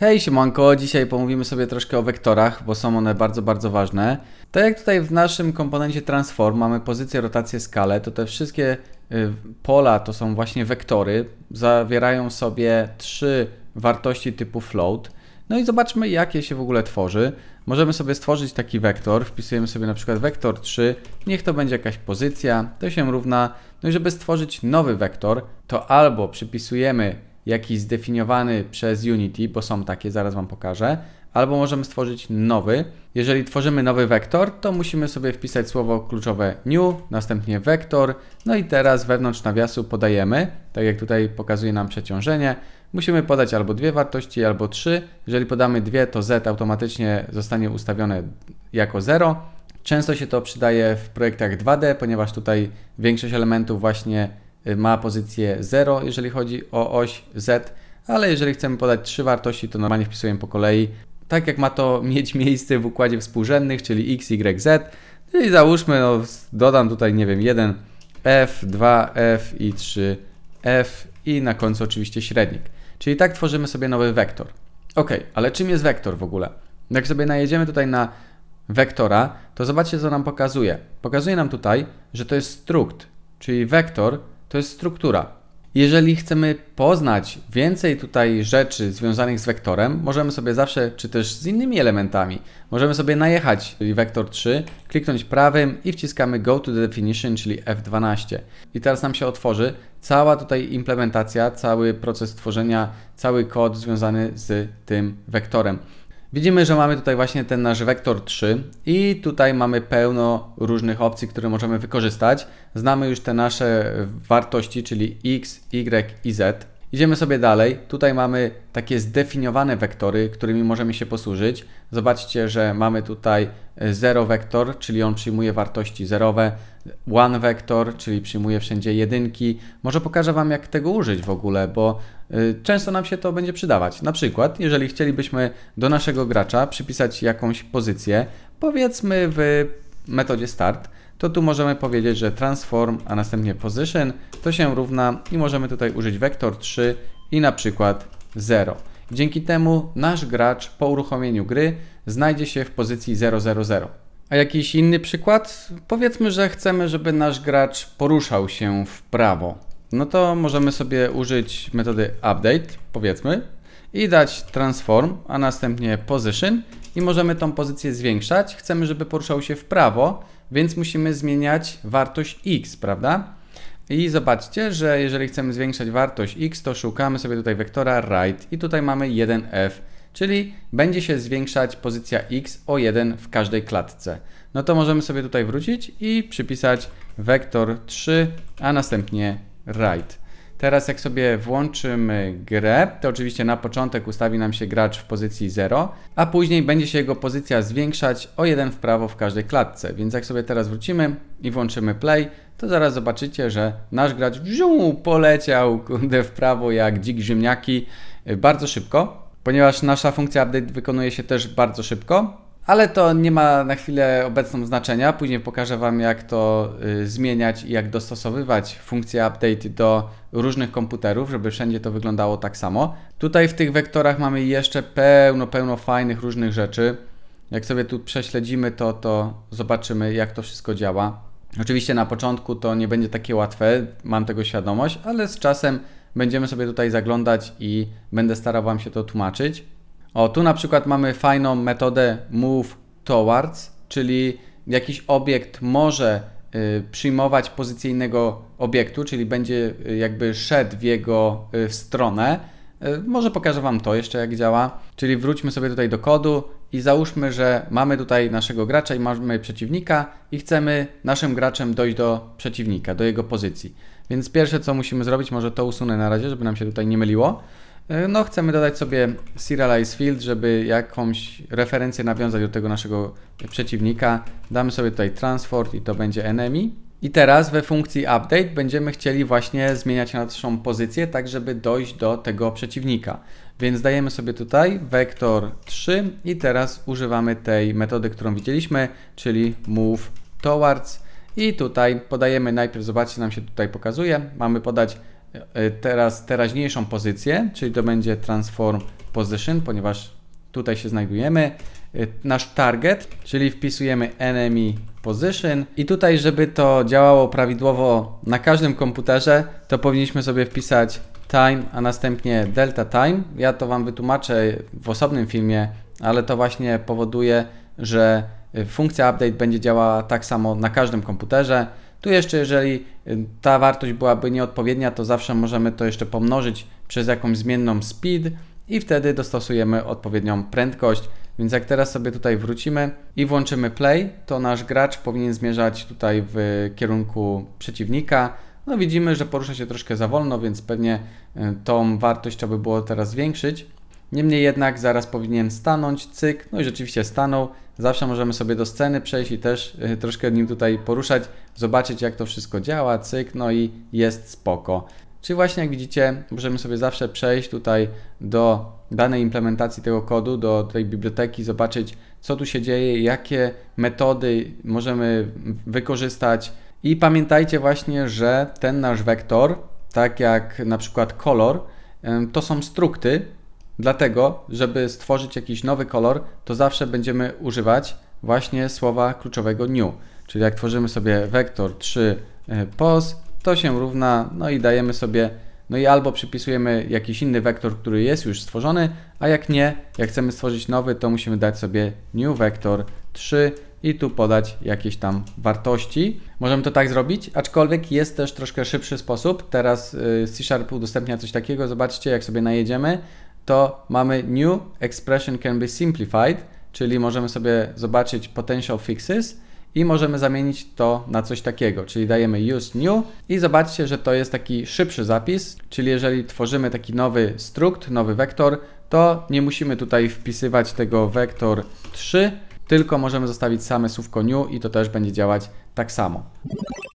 Hej siemanko, dzisiaj pomówimy sobie troszkę o wektorach, bo są one bardzo, bardzo ważne. Tak jak tutaj w naszym komponencie transform mamy pozycję, rotację, skalę, to te wszystkie y, pola to są właśnie wektory. Zawierają sobie trzy wartości typu float. No i zobaczmy jakie się w ogóle tworzy. Możemy sobie stworzyć taki wektor, wpisujemy sobie na przykład wektor 3, niech to będzie jakaś pozycja, to się równa. No i żeby stworzyć nowy wektor, to albo przypisujemy jakiś zdefiniowany przez Unity, bo są takie, zaraz Wam pokażę, albo możemy stworzyć nowy. Jeżeli tworzymy nowy wektor, to musimy sobie wpisać słowo kluczowe new, następnie wektor, no i teraz wewnątrz nawiasu podajemy, tak jak tutaj pokazuje nam przeciążenie, musimy podać albo dwie wartości, albo trzy. Jeżeli podamy dwie, to z automatycznie zostanie ustawione jako 0. Często się to przydaje w projektach 2D, ponieważ tutaj większość elementów właśnie Y, ma pozycję 0, jeżeli chodzi o oś Z, ale jeżeli chcemy podać trzy wartości, to normalnie wpisujemy po kolei, tak jak ma to mieć miejsce w układzie współrzędnych, czyli x, y, z. Czyli no załóżmy, no, dodam tutaj, nie wiem, 1, f, 2, f i 3, f i na końcu oczywiście średnik. Czyli tak tworzymy sobie nowy wektor. Ok, ale czym jest wektor w ogóle? Jak sobie najedziemy tutaj na wektora, to zobaczcie, co nam pokazuje. Pokazuje nam tutaj, że to jest strukt, czyli wektor to jest struktura. Jeżeli chcemy poznać więcej tutaj rzeczy związanych z wektorem, możemy sobie zawsze, czy też z innymi elementami, możemy sobie najechać, wektor 3, kliknąć prawym i wciskamy Go to the Definition, czyli F12. I teraz nam się otworzy cała tutaj implementacja, cały proces tworzenia, cały kod związany z tym wektorem. Widzimy, że mamy tutaj właśnie ten nasz wektor 3 i tutaj mamy pełno różnych opcji, które możemy wykorzystać. Znamy już te nasze wartości, czyli x, y i z. Idziemy sobie dalej. Tutaj mamy takie zdefiniowane wektory, którymi możemy się posłużyć. Zobaczcie, że mamy tutaj 0 e, wektor, czyli on przyjmuje wartości zerowe, one wektor, czyli przyjmuje wszędzie jedynki. Może pokażę Wam, jak tego użyć w ogóle, bo e, często nam się to będzie przydawać. Na przykład, jeżeli chcielibyśmy do naszego gracza przypisać jakąś pozycję, powiedzmy w metodzie start, to tu możemy powiedzieć, że transform, a następnie position to się równa i możemy tutaj użyć wektor 3 i na przykład 0. Dzięki temu nasz gracz po uruchomieniu gry znajdzie się w pozycji 000. A jakiś inny przykład? Powiedzmy, że chcemy, żeby nasz gracz poruszał się w prawo. No to możemy sobie użyć metody update, powiedzmy, i dać transform, a następnie position i możemy tą pozycję zwiększać. Chcemy, żeby poruszał się w prawo, więc musimy zmieniać wartość x, prawda? I zobaczcie, że jeżeli chcemy zwiększać wartość x, to szukamy sobie tutaj wektora right i tutaj mamy 1f, czyli będzie się zwiększać pozycja x o 1 w każdej klatce. No to możemy sobie tutaj wrócić i przypisać wektor 3, a następnie right. Teraz jak sobie włączymy grę, to oczywiście na początek ustawi nam się gracz w pozycji 0, a później będzie się jego pozycja zwiększać o jeden w prawo w każdej klatce. Więc jak sobie teraz wrócimy i włączymy play, to zaraz zobaczycie, że nasz gracz wziął, poleciał w prawo jak dzik ziemniaki y, bardzo szybko, ponieważ nasza funkcja update wykonuje się też bardzo szybko ale to nie ma na chwilę obecną znaczenia. Później pokażę Wam, jak to y, zmieniać i jak dostosowywać funkcję update do różnych komputerów, żeby wszędzie to wyglądało tak samo. Tutaj w tych wektorach mamy jeszcze pełno, pełno fajnych różnych rzeczy. Jak sobie tu prześledzimy to, to zobaczymy, jak to wszystko działa. Oczywiście na początku to nie będzie takie łatwe, mam tego świadomość, ale z czasem będziemy sobie tutaj zaglądać i będę starał Wam się to tłumaczyć. O, tu na przykład mamy fajną metodę move towards, czyli jakiś obiekt może y, przyjmować pozycję innego obiektu, czyli będzie y, jakby szedł w jego y, w stronę. Może pokażę Wam to jeszcze, jak działa. Czyli wróćmy sobie tutaj do kodu i załóżmy, że mamy tutaj naszego gracza i mamy przeciwnika i chcemy naszym graczem dojść do przeciwnika, do jego pozycji. Więc pierwsze, co musimy zrobić, może to usunę na razie, żeby nam się tutaj nie myliło. E, no, chcemy dodać sobie Serialize Field, żeby jakąś referencję nawiązać do tego naszego przeciwnika. Damy sobie tutaj Transport i to będzie Enemy. I teraz we funkcji Update będziemy chcieli właśnie zmieniać naszą pozycję, tak żeby dojść do tego przeciwnika. Więc dajemy sobie tutaj wektor 3 i teraz używamy tej metody, którą widzieliśmy, czyli Move Towards. I tutaj podajemy najpierw, zobaczcie, nam się tutaj pokazuje, mamy podać E, teraz teraźniejszą pozycję, czyli to będzie transform position, ponieważ tutaj się znajdujemy. E, nasz target, czyli wpisujemy enemy position i tutaj, żeby to działało prawidłowo na każdym komputerze, to powinniśmy sobie wpisać time, a następnie delta time. Ja to Wam wytłumaczę w osobnym filmie, ale to właśnie powoduje, że e, funkcja update będzie działała tak samo na każdym komputerze. Tu jeszcze, jeżeli y, ta wartość byłaby nieodpowiednia, to zawsze możemy to jeszcze pomnożyć przez jakąś zmienną speed i wtedy dostosujemy odpowiednią prędkość. Więc jak teraz sobie tutaj wrócimy i włączymy play, to nasz gracz powinien zmierzać tutaj w kierunku przeciwnika. No widzimy, że porusza się troszkę za wolno, więc pewnie y, tą wartość trzeba by było teraz zwiększyć. Niemniej jednak zaraz powinien stanąć, cyk, no i rzeczywiście stanął. Zawsze możemy sobie do sceny przejść i też e, troszkę nim tutaj poruszać, zobaczyć jak to wszystko działa, cyk, no i jest spoko. Czyli właśnie jak widzicie, możemy sobie zawsze przejść tutaj do danej implementacji tego kodu, do tej biblioteki, zobaczyć co tu się dzieje, jakie metody możemy wykorzystać. I pamiętajcie właśnie, że ten nasz wektor, tak jak na przykład kolor, to są strukty, Dlatego, żeby stworzyć jakiś nowy kolor, to zawsze będziemy używać właśnie słowa kluczowego new. Czyli jak tworzymy sobie wektor 3 e, pos, to się równa, no i dajemy sobie, no i albo przypisujemy jakiś inny wektor, który jest już stworzony, a jak nie, jak chcemy stworzyć nowy, to musimy dać sobie new vector 3 i tu podać jakieś tam wartości. Możemy to tak zrobić, aczkolwiek jest też troszkę szybszy sposób. Teraz y, C Sharp udostępnia coś takiego, zobaczcie jak sobie najedziemy to mamy new expression can be simplified, czyli możemy sobie zobaczyć potential fixes i możemy zamienić to na coś takiego, czyli dajemy use new i zobaczcie, że to jest taki szybszy zapis, czyli jeżeli tworzymy taki nowy struct, nowy wektor, to nie musimy tutaj wpisywać tego wektor 3, tylko możemy zostawić same słówko new i to też będzie działać tak samo.